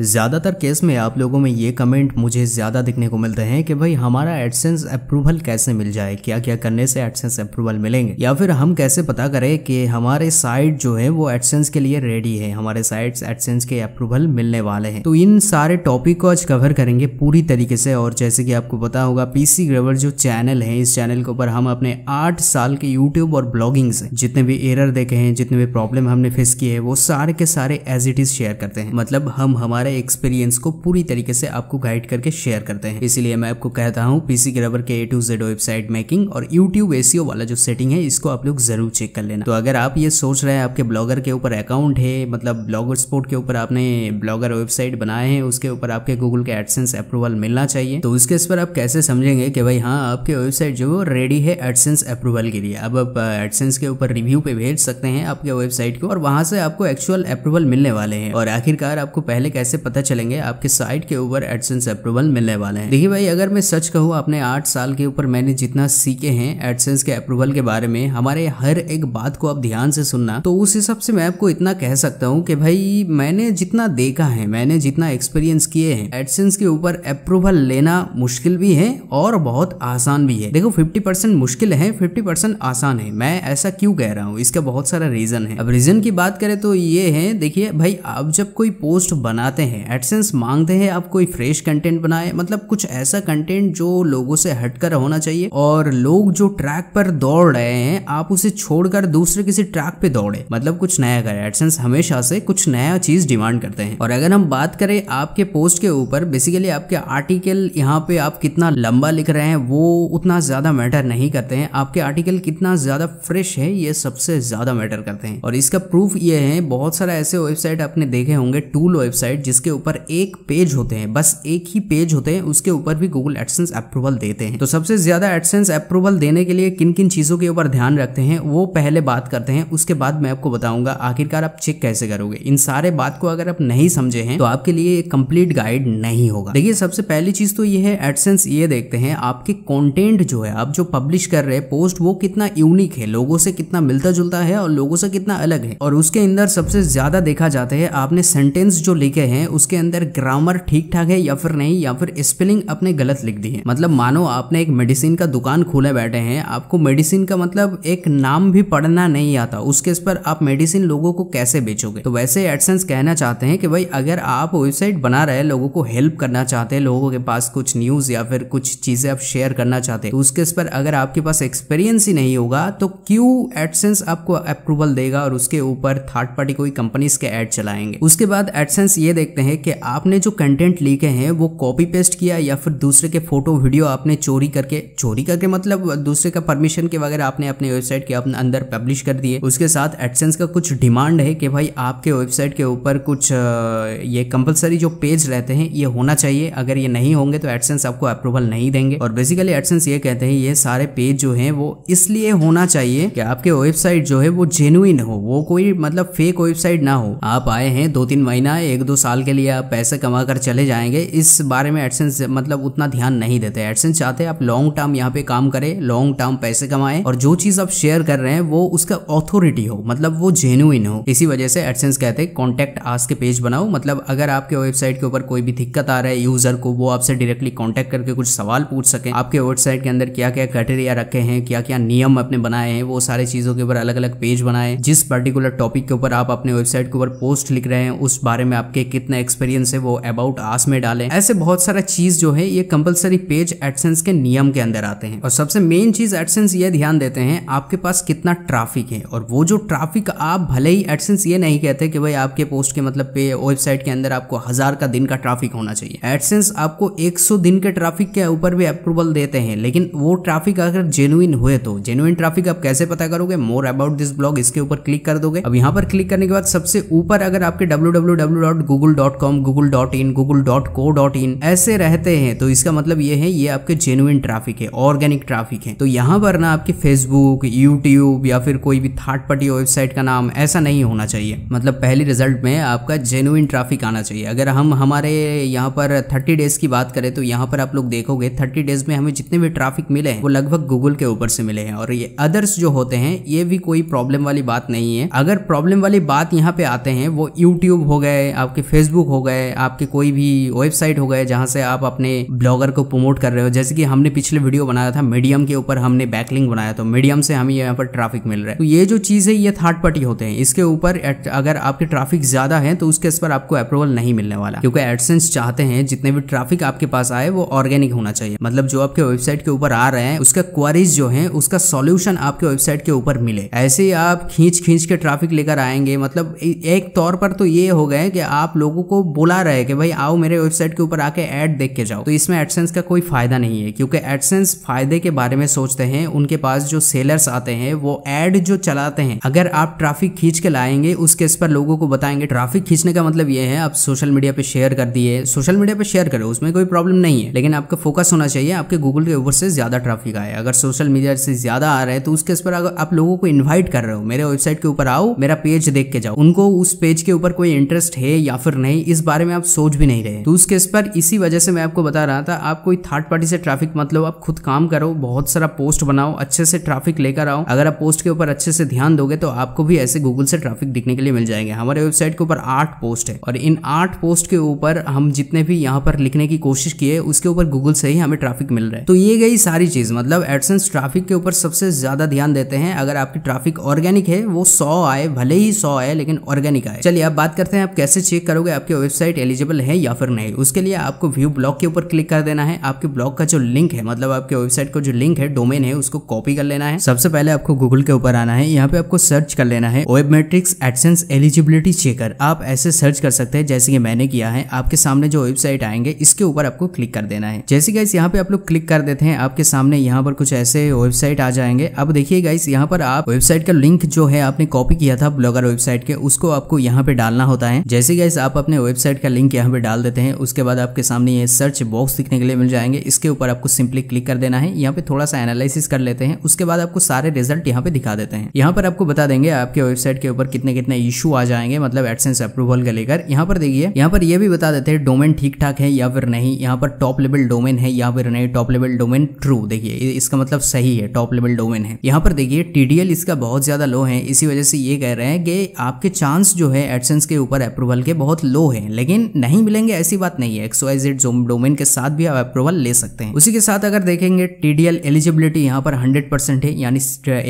ज़्यादातर केस में आप लोगों में ये कमेंट मुझे ज़्यादा दिखने को मिलते हैं कि भाई हमारा एडसेंस अप्रूवल कैसे मिल जाए क्या क्या करने से एडसेंस अप्रूवल मिलेंगे या फिर हम कैसे पता करें कि हमारे साइट जो है वो एडसेंस के लिए रेडी है हमारे साइट्स एडसेंस के अप्रूवल मिलने वाले हैं तो इन सारे टॉपिक को आज कवर करेंगे पूरी तरीके से और जैसे कि आपको पता होगा पीसी ग्रेवर जो चैनल है इस चैनल के ऊपर हम अपने आठ साल के यूट्यूब और ब्लॉगिंग से जितने भी एरर देखे हैं जितने भी प्रॉब्लम हमने फेस किए हैं वो सारे के सारे एज इट इज शेयर करते हैं मतलब हम हमारे हमारे एक्सपीरियंस को पूरी तरीके से आपको गाइड करके शेयर करते हैं इसीलिए मैं आपको कहता हूँ पीसी के रबर के A to Z website making और यूट्यूब एसीओ e वाला जो सेटिंग है इसको आप लोग जरूर चेक कर लेना तो अगर आप ये सोच रहे हैं आपके ब्लॉगर के ऊपर अकाउंट है मतलब ब्लॉगर स्पोर्ट के ऊपर आपने ब्लॉगर वेबसाइट बनाए हैं उसके ऊपर आपके गूगल के एडसेंस अप्रूवल मिलना चाहिए तो उसके इस पर आप कैसे समझेंगे कि भाई हाँ आपके वेबसाइट जो रेडी है एडसेंस अप्रूवल के लिए अब आप एडसेंस के ऊपर रिव्यू पे भेज सकते हैं आपके वेबसाइट को और वहां से आपको एक्चुअल अप्रूवल मिलने वाले हैं और आखिरकार आपको पहले कैसे पता चलेंगे आपके साइट के ऊपर एडसेंस अप्रूवल मिलने वाले हैं देखिए भाई अगर मैं सच कहूँ अपने आठ साल के ऊपर मैंने जितना सीखे हैं एडसेंस के अप्रूवल के बारे में हमारे हर एक बात को आप ध्यान से सुनना तो उस हिसाब से मैं आपको इतना कह सकता हूँ कि भाई मैंने जितना देखा है मैंने जितना एक्सपीरियंस किए हैं एडसेंस के ऊपर अप्रूवल लेना मुश्किल भी है और बहुत आसान भी है देखो 50 परसेंट मुश्किल है 50 परसेंट आसान है मैं ऐसा क्यों कह रहा हूँ इसका बहुत सारा रीजन है अब रीजन की बात करें तो ये है देखिए भाई आप जब कोई पोस्ट बनाते चाहते हैं एडसेंस मांगते हैं आप कोई फ्रेश कंटेंट बनाए मतलब कुछ ऐसा कंटेंट जो लोगों से हटकर होना चाहिए और लोग जो ट्रैक पर दौड़ रहे हैं आप उसे छोड़कर दूसरे किसी ट्रैक पे दौड़े मतलब कुछ नया करें एडसेंस हमेशा से कुछ नया चीज डिमांड करते हैं और अगर हम बात करें आपके पोस्ट के ऊपर बेसिकली आपके आर्टिकल यहाँ पे आप कितना लंबा लिख रहे हैं वो उतना ज्यादा मैटर नहीं करते हैं आपके आर्टिकल कितना ज्यादा फ्रेश है ये सबसे ज्यादा मैटर करते हैं और इसका प्रूफ ये है बहुत सारा ऐसे वेबसाइट आपने देखे होंगे टूल वेबसाइट जिसके ऊपर एक पेज होते हैं बस एक ही पेज होते हैं उसके ऊपर भी गूगल एडसेंस अप्रूवल देते हैं तो सबसे ज्यादा एडसेंस अप्रूवल देने के लिए किन किन चीजों के ऊपर ध्यान रखते हैं वो पहले बात करते हैं उसके बाद मैं आपको बताऊंगा आखिरकार आप चेक कैसे करोगे इन सारे बात को अगर आप नहीं समझे हैं तो आपके लिए कंप्लीट गाइड नहीं होगा देखिए सबसे पहली चीज तो ये है एडसेंस ये देखते हैं आपके कॉन्टेंट जो है आप जो पब्लिश कर रहे पोस्ट वो कितना यूनिक है लोगों से कितना मिलता जुलता है और लोगों से कितना अलग है और उसके अंदर सबसे ज्यादा देखा जाता है आपने सेंटेंस जो लिखे हैं हैं उसके अंदर ग्रामर ठीक ठाक है या फिर नहीं या फिर स्पेलिंग अपने गलत लिख दी है मतलब मानो आपने एक मेडिसिन का दुकान खोले बैठे हैं आपको मेडिसिन का मतलब एक नाम भी पढ़ना नहीं आता उसके इस पर आप मेडिसिन लोगों को कैसे बेचोगे तो वैसे एडसेंस कहना चाहते हैं कि भाई अगर आप वेबसाइट बना रहे लोगों को हेल्प करना चाहते हैं लोगों के पास कुछ न्यूज या फिर कुछ चीजें आप शेयर करना चाहते हैं तो उसके इस पर अगर आपके पास एक्सपीरियंस ही नहीं होगा तो क्यों एडसेंस आपको अप्रूवल देगा और उसके ऊपर थर्ड पार्टी कोई कंपनीज के एड चलाएंगे उसके बाद एडसेंस ये देख देखते हैं कि आपने जो कंटेंट लिखे हैं वो कॉपी पेस्ट किया या फिर दूसरे के फोटो वीडियो आपने चोरी करके चोरी करके मतलब दूसरे का परमिशन के वगैरह आपने अपने वेबसाइट के अपने अंदर पब्लिश कर दिए उसके साथ एडसेंस का कुछ डिमांड है कि भाई आपके वेबसाइट के ऊपर कुछ ये कंपलसरी जो पेज रहते हैं ये होना चाहिए अगर ये नहीं होंगे तो एडसेंस आपको अप्रूवल नहीं देंगे और बेसिकली एडसेंस ये कहते हैं ये सारे पेज जो है वो इसलिए होना चाहिए कि आपके वेबसाइट जो है वो जेन्युइन हो वो कोई मतलब फेक वेबसाइट ना हो आप आए हैं दो तीन महीना एक दो साल साल के लिए आप पैसे कमा कर चले जाएंगे इस बारे में एडसेंस मतलब उतना ध्यान नहीं देते एडसेंस चाहते आप लॉन्ग टर्म यहाँ पे काम करें लॉन्ग टर्म पैसे कमाएं और जो चीज आप शेयर कर रहे हैं वो उसका ऑथोरिटी हो मतलब वो जेन्यून हो इसी वजह से एडसेंस कहते हैं कॉन्टेक्ट आज के पेज बनाओ मतलब अगर आपके वेबसाइट के ऊपर कोई भी दिक्कत आ रहा है यूजर को वो आपसे डायरेक्टली कॉन्टेक्ट करके कुछ सवाल पूछ सके आपके वेबसाइट के अंदर क्या क्या क्राइटेरिया रखे हैं क्या क्या नियम अपने बनाए हैं वो सारी चीजों के ऊपर अलग अलग पेज बनाए जिस पर्टिकुलर टॉपिक के ऊपर आप अपने वेबसाइट के ऊपर पोस्ट लिख रहे हैं उस बारे में आपके कितने कितना एक्सपीरियंस है वो अबाउट आस में डालें ऐसे बहुत सारा चीज जो है ये कंपलसरी पेज एडसेंस के नियम के अंदर आते हैं और सबसे मेन चीज एडसेंस ये ध्यान देते हैं आपके पास कितना ट्राफिक है और वो जो ट्राफिक आप भले ही एडसेंस ये नहीं कहते कि भाई आपके पोस्ट के मतलब पे वेबसाइट के अंदर आपको हजार का दिन का ट्राफिक होना चाहिए एडसेंस आपको एक दिन के ट्राफिक के ऊपर भी अप्रूवल देते हैं लेकिन वो ट्राफिक अगर जेनुइन हुए तो जेनुइन ट्राफिक आप कैसे पता करोगे मोर अबाउट दिस ब्लॉग इसके ऊपर क्लिक कर दोगे अब यहाँ पर क्लिक करने के बाद सबसे ऊपर अगर आपके W dot com Google dot in Google dot co dot in ऐसे रहते हैं तो इसका मतलब ये है ये आपके जेनुइन ट्रैफिक है ऑर्गेनिक ट्रैफिक है तो यहाँ पर ना आपके फेसबुक यूट्यूब या फिर कोई भी थर्ड पार्टी वेबसाइट का नाम ऐसा नहीं होना चाहिए मतलब पहले रिजल्ट में आपका जेनुइन ट्रैफिक आना चाहिए अगर हम हमारे यहाँ पर थर्टी डेज की बात करें तो यहाँ पर आप लोग देखोगे थर्टी डेज में हमें जितने भी ट्रैफिक मिले हैं वो लगभग गूगल के ऊपर से मिले हैं और ये अदर्स जो होते हैं ये भी कोई प्रॉब्लम वाली बात नहीं है अगर प्रॉब्लम वाली बात यहाँ पे आते हैं वो यूट्यूब हो गए आपके फेसबुक फेसबुक हो गए आपके कोई भी वेबसाइट हो गए जहाँ से आप अपने ब्लॉगर को प्रमोट कर रहे हो जैसे कि हमने पिछले वीडियो बनाया था मीडियम के ऊपर हमने बैकलिंग बनाया तो मीडियम से हमें यहाँ पर ट्राफिक मिल रहा है तो ये जो चीज़ है ये थर्ड पार्टी होते हैं इसके ऊपर अगर आपके ट्राफिक ज़्यादा है तो उसके इस पर आपको अप्रूवल नहीं मिलने वाला क्योंकि एडसेंस चाहते हैं जितने भी ट्राफिक आपके पास आए वो ऑर्गेनिक होना चाहिए मतलब जो आपके वेबसाइट के ऊपर आ रहे हैं उसका क्वारीज जो है उसका सोल्यूशन आपके वेबसाइट के ऊपर मिले ऐसे ही आप खींच खींच के ट्राफिक लेकर आएंगे मतलब एक तौर पर तो ये हो गए कि आप लोग लोगों को बोला रहे कि भाई आओ मेरे वेबसाइट के ऊपर आके ऐड देख के जाओ तो इसमें एडसेंस का कोई फायदा नहीं है क्योंकि एडसेंस फायदे के बारे में सोचते हैं उनके पास जो सेलर्स आते हैं वो एड जो चलाते हैं अगर आप ट्रैफिक खींच के लाएंगे उसके इस पर लोगों को बताएंगे ट्रैफिक खींचने का मतलब ये है आप सोशल मीडिया पे शेयर कर दिए सोशल मीडिया पे शेयर करो उसमें कोई प्रॉब्लम नहीं है लेकिन आपका फोकस होना चाहिए आपके गूगल के ऊपर से ज्यादा ट्रैफिक आए अगर सोशल मीडिया से ज्यादा आ रहा है तो उसके इस पर आप लोगों को इन्वाइट कर रहे हो मेरे वेबसाइट के ऊपर आओ मेरा पेज देख के जाओ उनको उस पेज के ऊपर कोई इंटरेस्ट है या फिर नहीं इस बारे में आप सोच भी नहीं रहे तो उस केस पर इसी वजह से मैं आपको बता रहा था आप कोई थर्ड पार्टी से ट्रैफिक मतलब आप खुद काम करो बहुत सारा पोस्ट बनाओ अच्छे से ट्रैफिक लेकर आओ अगर आप पोस्ट के ऊपर अच्छे से ध्यान दोगे तो आपको भी ऐसे गूगल से ट्रैफिक दिखने के लिए मिल जाएंगे हमारे वेबसाइट के ऊपर आठ पोस्ट है और इन आठ पोस्ट के ऊपर हम जितने भी यहाँ पर लिखने की कोशिश किए उसके ऊपर गूगल से ही हमें ट्रैफिक मिल रहा है तो ये गई सारी चीज मतलब एडसेंस ट्रैफिक के ऊपर सबसे ज्यादा ध्यान देते हैं अगर आपकी ट्रैफिक ऑर्गेनिक है वो सौ आए भले ही सौ आए लेकिन ऑर्गेनिक आए चलिए अब बात करते हैं आप कैसे चेक करोगे हुए आपकी वेबसाइट एलिजिबल है या फिर नहीं उसके लिए आपको व्यू ब्लॉग के ऊपर क्लिक कर देना है आपके ब्लॉग का जो लिंक है मतलब आपके वेबसाइट का जो लिंक है डोमेन है उसको कॉपी कर लेना है सबसे पहले आपको गूगल के ऊपर आना है यहाँ पे आपको सर्च कर लेना है web metrics AdSense eligibility checker आप ऐसे सर्च कर सकते हैं जैसे कि मैंने किया है आपके सामने जो वेबसाइट आएंगे इसके ऊपर आपको क्लिक कर देना है जैसे गाइस यहाँ पे आप लोग क्लिक कर देते हैं आपके सामने यहाँ पर कुछ ऐसे वेबसाइट आ जाएंगे अब देखिए गाइस यहाँ पर आप वेबसाइट का लिंक जो है आपने कॉपी किया था ब्लॉगर वेबसाइट के उसको आपको यहाँ पे डालना होता है जैसे गाइस आप अपने वेबसाइट का लिंक यहाँ पर डाल देते हैं उसके बाद आपके सामने ये सर्च बॉक्स दिखने के लिए मिल जाएंगे इसके ऊपर आपको सिंपली क्लिक कर देना है यहाँ पे थोड़ा सा एनालिसिस कर लेते हैं उसके बाद आपको सारे रिजल्ट यहाँ पे दिखा देते हैं यहाँ पर आपको बता देंगे आपके वेबसाइट के ऊपर कितने कितने इशू आ जाएंगे मतलब एडसेंस अप्रूवल के लेकर यहाँ पर देखिए यहाँ पर यह भी बता देते हैं डोमेन ठीक ठाक है या फिर नहीं यहाँ पर टॉप लेवल डोमेन है या फिर नहीं टॉप लेवल डोमेन ट्रू देखिए इसका मतलब सही है टॉप लेवल डोमेन है यहाँ पर देखिए टीडीएल इसका बहुत ज्यादा लो है इसी वजह से ये कह रहे हैं कि आपके चांस जो है एडसेंस के ऊपर अप्रूवल के बहुत लो है लेकिन नहीं मिलेंगे ऐसी बात नहीं है एक्सोआइजेड डोमेन के साथ भी आप अप्रूवल ले सकते हैं उसी के साथ अगर देखेंगे टीडीएल एलिजिबिलिटी यहाँ पर हंड्रेड परसेंट है यानी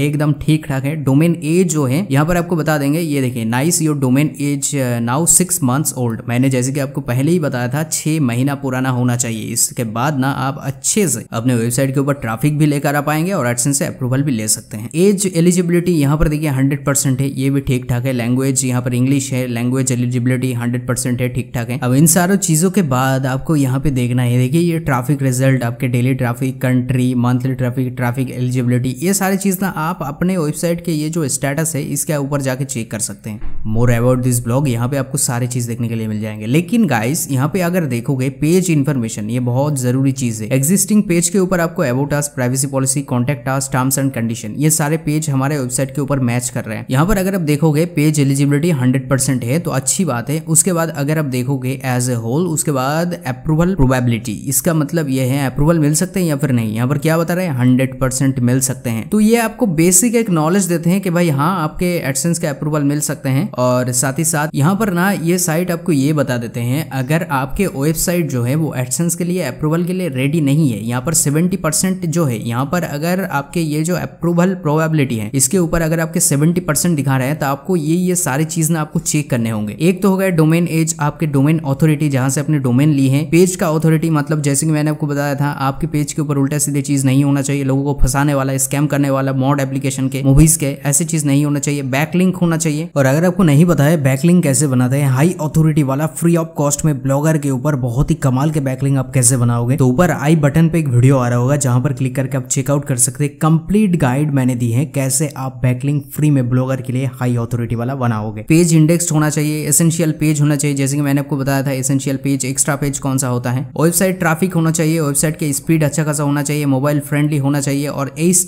एकदम ठीक ठाक है डोमेन एज जो है यहाँ पर आपको बता देंगे ये देखिए nice your domain age now six months old मैंने जैसे कि आपको पहले ही बताया था छह महीना पुराना होना चाहिए इसके बाद ना आप अच्छे से अपने वेबसाइट के ऊपर ट्रैफिक भी लेकर आ पाएंगे और एडसन से अप्रूवल भी ले सकते हैं एज एलिजिबिलिटी यहाँ पर देखिए हंड्रेड परसेंट है ये भी ठीक ठाक है लैंग्वेज यहाँ पर इंग्लिश है लैंग्वेज एलिजिबिलिटी हंड्रेड परसेंट है ठीक ठाक है अब इन सारों चीजों के बाद आपको यहाँ पे देखना है देखिए ये ट्रैफिक रिजल्ट आपके daily traffic country monthly traffic traffic eligibility ये सारी चीज ना आप अपने वेबसाइट के ये जो स्टेटस है इसके ऊपर जाके चेक कर सकते हैं मोर अबाउट दिस ब्लॉग यहाँ पे आपको सारी चीज देखने के लिए मिल जाएंगे लेकिन गाइस यहाँ पे अगर देखोगे पेज इन्फॉर्मेशन ये बहुत जरूरी चीज है एक्जिस्टिंग पेज के ऊपर आपको about us privacy policy contact us terms and condition ये सारे पेज हमारे वेबसाइट के ऊपर मैच कर रहे हैं यहाँ पर अगर आप देखोगे पेज एलिजिबिलिटी हंड्रेड है तो अच्छी बात है उसके बाद बाद अगर आप देखोगे एज ए होल उसके बाद अप्रूवल प्रोबेबिलिटी इसका मतलब यह है अप्रूवल मिल सकते हैं या फिर नहीं यहाँ पर क्या बता रहे हैं हंड्रेड परसेंट मिल सकते हैं तो ये आपको बेसिक एक नॉलेज देते हैं कि भाई हाँ आपके एडसेंस का अप्रूवल मिल सकते हैं और साथ ही साथ यहाँ पर ना ये साइट आपको ये बता देते हैं अगर आपके वेबसाइट जो है वो एडसेंस के लिए अप्रूवल के लिए रेडी नहीं है यहाँ पर सेवेंटी परसेंट जो है यहाँ पर अगर आपके ये जो अप्रूवल प्रोबेबिलिटी है इसके ऊपर अगर आपके सेवेंटी परसेंट दिखा रहे हैं तो आपको ये ये सारी चीज ना आपको चेक करने होंगे एक तो हो डोमेन एज आपके डोमेन ऑथोरिटी जहां से अपने डोमेन ली है पेज का ऑथोरिटी मतलब जैसे कि मैंने आपको बताया था आपके पेज के ऊपर उल्टा सीधे चीज नहीं होना चाहिए लोगों को फंसाने वाला स्कैम करने वाला मॉड एप्लीकेशन के मूवीज के ऐसी चीज नहीं होना चाहिए बैकलिंक होना चाहिए और अगर आपको नहीं बताया बैकलिंक कैसे बनाते हैं हाई ऑथोरिटी वाला फ्री ऑफ कॉस्ट में ब्लॉगर के ऊपर बहुत ही कमाल के बैकलिंग आप कैसे बनाओगे तो ऊपर आई बटन पे एक वीडियो आ रहा होगा जहां पर क्लिक करके आप चेकआउट कर सकते हैं कंप्लीट गाइड मैंने दी है कैसे आप बैकलिंग फ्री में ब्लॉगर के लिए हाई ऑथोरिटी वाला बनाओगे पेज इंडेक्स होना चाहिए एसेंशियल पेज होना चाहिए जैसे कि मैंने आपको बताया था एसेंशियल पेज एक्स्ट्रा पेज कौन सा होता है वेबसाइट ट्राफिक होना चाहिए वेबसाइट के स्पीड अच्छा खासा होना चाहिए मोबाइल फ्रेंडली होना चाहिए और एस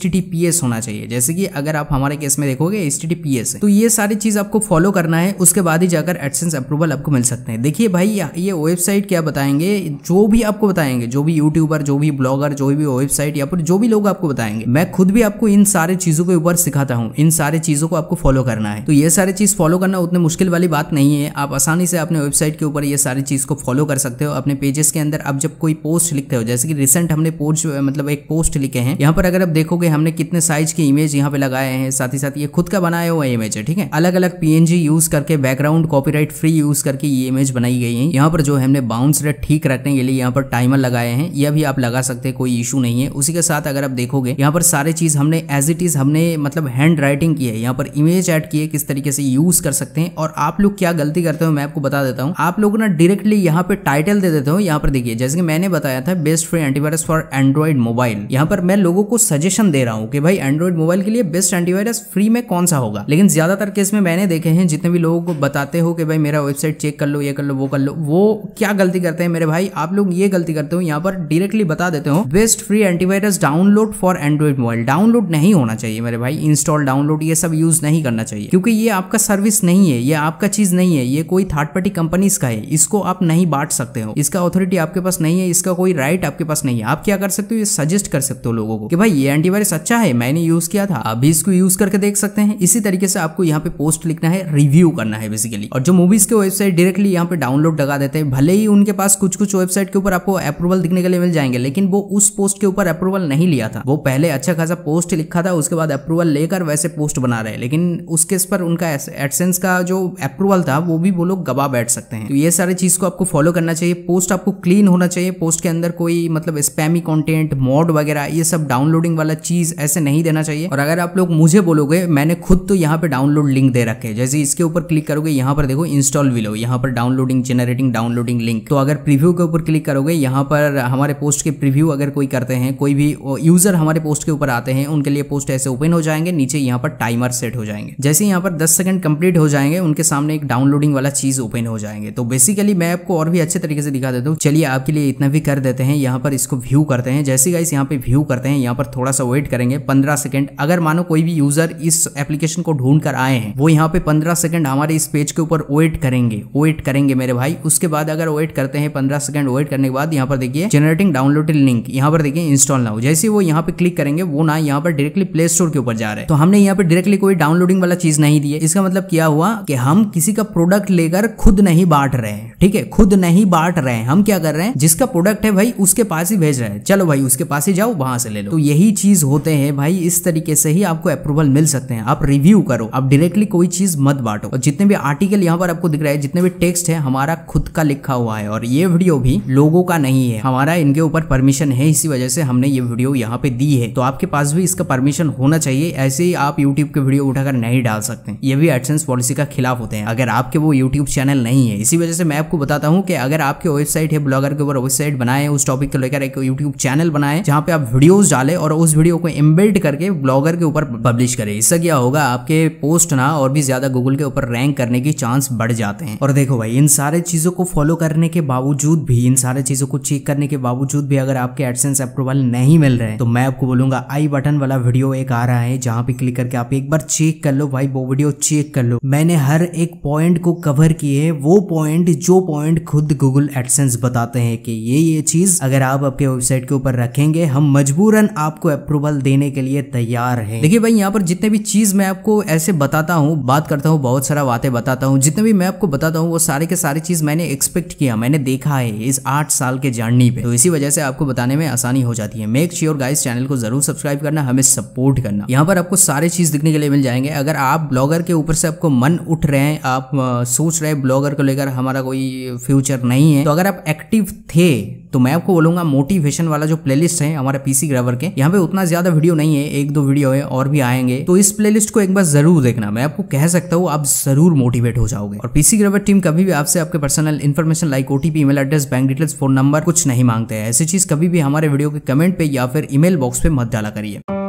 होना चाहिए जैसे कि अगर आप हमारे केस में देखोगे एच तो ये सारी चीज आपको फॉलो करना है उसके बाद ही जाकर एडसेंस अप्रूवल आपको मिल सकते हैं देखिए भाई ये वेबसाइट क्या बताएंगे जो भी आपको बताएंगे जो भी यूट्यूबर जो भी ब्लॉगर जो भी वेबसाइट या फिर जो भी लोग आपको बताएंगे मैं खुद भी आपको इन सारे चीजों के ऊपर सिखाता हूँ इन सारे चीजों को आपको फॉलो करना है तो ये सारी चीज फॉलो करना उतने मुश्किल वाली बात नहीं है आप आसानी से अपने वेबसाइट के ऊपर ये सारी चीज़ को फॉलो कर सकते हो अपने पेजेस के अंदर अब जब कोई पोस्ट लिखते हो जैसे कि रिसेंट हमने पोस्ट मतलब एक पोस्ट लिखे हैं यहाँ पर अगर आप देखोगे हमने कितने साइज की इमेज यहाँ पे लगाए हैं साथ ही साथ ये खुद का बनाया हुआ इमेज है ठीक है अलग अलग पी यूज करके बैकग्राउंड कॉपी फ्री यूज करके ये इमेज बनाई गई है यहाँ पर जो हमने बाउंस रेट ठीक रखने के लिए यहाँ पर टाइमर लगाए हैं यह भी आप लगा सकते हैं कोई इशू नहीं है उसी के साथ अगर आप देखोगे यहाँ पर सारे चीज हमने एज इट इज हमने मतलब हैंड राइटिंग की है यहाँ पर इमेज ऐड किए किस तरीके से यूज कर सकते हैं और आप लोग क्या गलती करते हो मैं आपको बता देता हूँ आप लोग ना डायरेक्टली यहाँ पे टाइटल दे देते हो यहाँ पर देखिए जैसे कि मैंने बताया था best free antivirus for Android mobile यहाँ पर मैं लोगों को सजेशन दे रहा हूँ कि भाई एंड्रॉइड मोबाइल के लिए बेस्ट एंटीवायरस फ्री में कौन सा होगा लेकिन ज्यादातर केस में मैंने देखे हैं जितने भी लोगों को बताते हो कि भाई मेरा वेबसाइट चेक कर लो ये कर लो वो कर लो वो क्या गलती करते हैं मेरे भाई आप लोग ये गलती करते हो यहाँ पर डायरेक्टली बता देते हो best free antivirus download for Android mobile download नहीं होना चाहिए मेरे भाई इंस्टॉल डाउनलोड ये सब यूज नहीं करना चाहिए क्योंकि ये आपका सर्विस नहीं है ये आपका चीज नहीं है ये कोई थर्ड थर्ड पार्टी कंपनीज का है इसको आप नहीं बांट सकते हो इसका ऑथोरिटी आपके पास नहीं है इसका कोई राइट आपके पास नहीं है आप क्या कर सकते हो ये सजेस्ट कर सकते हो लोगों को कि भाई ये एंटीवायरस अच्छा है मैंने यूज किया था आप भी इसको यूज करके देख सकते हैं इसी तरीके से आपको यहाँ पे पोस्ट लिखना है रिव्यू करना है बेसिकली और जो मूवीज के वेबसाइट डायरेक्टली यहाँ पे डाउनलोड लगा देते हैं भले ही उनके पास कुछ कुछ वेबसाइट के ऊपर आपको अप्रूवल दिखने के लिए मिल जाएंगे लेकिन वो उस पोस्ट के ऊपर अप्रूवल नहीं लिया था वो पहले अच्छा खासा पोस्ट लिखा था उसके बाद अप्रूवल लेकर वैसे पोस्ट बना रहे लेकिन उसके पर उनका एडसेंस का जो अप्रूवल था वो भी वो लोग गवा दबा बैठ सकते हैं तो ये सारी चीज को आपको फॉलो करना चाहिए पोस्ट आपको क्लीन होना चाहिए पोस्ट के अंदर कोई मतलब स्पैमी कॉन्टेंट मॉड वगैरह ये सब डाउनलोडिंग वाला चीज ऐसे नहीं देना चाहिए और अगर आप लोग मुझे बोलोगे मैंने खुद तो यहाँ पे डाउनलोड लिंक दे रखे जैसे इसके ऊपर क्लिक करोगे यहाँ पर देखो इंस्टॉल विलो यहाँ पर डाउनलोडिंग जनरेटिंग डाउनलोडिंग लिंक तो अगर प्रीव्यू के ऊपर क्लिक करोगे यहाँ पर हमारे पोस्ट के प्रीव्यू अगर कोई करते हैं कोई भी यूजर हमारे पोस्ट के ऊपर आते हैं उनके लिए पोस्ट ऐसे ओपन हो जाएंगे नीचे यहाँ पर टाइमर सेट हो जाएंगे जैसे यहाँ पर दस सेकंड कंप्लीट हो जाएंगे उनके सामने एक डाउनलोडिंग वाला चीज ओपन ओपन हो जाएंगे तो बेसिकली मैं आपको और भी अच्छे तरीके से दिखा देता हूँ चलिए आपके लिए इतना भी कर देते हैं यहाँ पर इसको व्यू करते हैं जैसे गाइस यहाँ पे व्यू करते हैं यहाँ पर थोड़ा सा वेट करेंगे पंद्रह सेकंड अगर मानो कोई भी यूजर इस एप्लीकेशन को ढूंढ कर आए हैं वो यहाँ पे पंद्रह सेकंड हमारे इस पेज के ऊपर वेट करेंगे वेट करेंगे मेरे भाई उसके बाद अगर वेट करते हैं पंद्रह सेकंड वेट करने के बाद यहाँ पर देखिए जनरेटिंग डाउनलोड लिंक यहाँ पर देखिए इंस्टॉल ना हो जैसे वो यहाँ पे क्लिक करेंगे वो ना यहाँ पर डायरेक्टली प्ले स्टोर के ऊपर जा रहे हैं तो हमने यहाँ पे डायरेक्टली कोई डाउनलोडिंग वाला चीज नहीं दी है इसका मतलब क्या हुआ कि हम किसी का प्रोडक्ट लेकर खुद नहीं बांट रहे हैं ठीक है खुद नहीं बांट रहे हैं हम क्या कर रहे हैं जिसका प्रोडक्ट है भाई उसके पास ही भेज रहे हैं चलो भाई उसके पास ही जाओ वहां से ले लो तो यही चीज होते हैं भाई इस तरीके से ही आपको अप्रूवल मिल सकते हैं आप रिव्यू करो आप डायरेक्टली कोई चीज मत बांटो और जितने भी आर्टिकल यहाँ पर आपको दिख रहा है जितने भी टेक्स्ट है हमारा खुद का लिखा हुआ है और ये वीडियो भी लोगों का नहीं है हमारा इनके ऊपर परमिशन है इसी वजह से हमने ये वीडियो यहाँ पे दी है तो आपके पास भी इसका परमिशन होना चाहिए ऐसे ही आप यूट्यूब के वीडियो उठाकर नहीं डाल सकते ये भी एडसेंस पॉलिसी का खिलाफ होते हैं अगर आपके वो यूट्यूब चैनल चैनल नहीं है इसी वजह से मैं आपको बताता हूँ कि अगर आपके वेबसाइट है ब्लॉगर के ऊपर वेबसाइट बनाए उस टॉपिक को लेकर एक यूट्यूब चैनल बनाए जहाँ पे आप वीडियोज डाले और उस वीडियो को एम्बेड करके ब्लॉगर के ऊपर पब्लिश करें इससे क्या होगा आपके पोस्ट ना और भी ज्यादा गूगल के ऊपर रैंक करने की चांस बढ़ जाते हैं और देखो भाई इन सारे चीजों को फॉलो करने के बावजूद भी इन सारे चीजों को चेक करने के बावजूद भी अगर आपके एडसेंस अप्रूवल नहीं मिल रहे तो मैं आपको बोलूंगा आई बटन वाला वीडियो एक आ रहा है जहाँ पे क्लिक करके आप एक बार चेक कर लो भाई वो वीडियो चेक कर लो मैंने हर एक पॉइंट को कवर किए चाहिए वो पॉइंट जो पॉइंट खुद गूगल एडसेंस बताते हैं कि ये ये चीज अगर आप आपके वेबसाइट के ऊपर रखेंगे हम मजबूरन आपको अप्रूवल देने के लिए तैयार है देखिए भाई यहाँ पर जितने भी चीज मैं आपको ऐसे बताता हूँ बात करता हूँ बहुत सारा बातें बताता हूँ जितने भी मैं आपको बताता हूँ वो सारे के सारे चीज मैंने एक्सपेक्ट किया मैंने देखा है इस आठ साल के जर्नी पे तो इसी वजह से आपको बताने में आसानी हो जाती है मेक श्योर गाइस चैनल को जरूर सब्सक्राइब करना हमें सपोर्ट करना यहाँ पर आपको सारे चीज दिखने के लिए मिल जाएंगे अगर आप ब्लॉगर के ऊपर से आपको मन उठ रहे हैं आप सोच रहे हैं ब्लॉगर को लेकर हमारा कोई फ्यूचर नहीं है तो अगर आप एक्टिव थे तो मैं आपको बोलूंगा मोटिवेशन वाला जो प्लेलिस्ट है हमारे पीसी ग्रावर के यहाँ पे उतना ज्यादा वीडियो नहीं है एक दो वीडियो है और भी आएंगे तो इस प्लेलिस्ट को एक बार जरूर देखना मैं आपको कह सकता हूँ आप जरूर मोटिवेट हो जाओगे और पीसी ग्रावर टीम कभी भी आपसे आपके personal information like OTP email address bank details phone number कुछ नहीं मांगते हैं ऐसी चीज कभी भी हमारे वीडियो के कमेंट पे या फिर ईमेल बॉक्स पे मत डाला करिए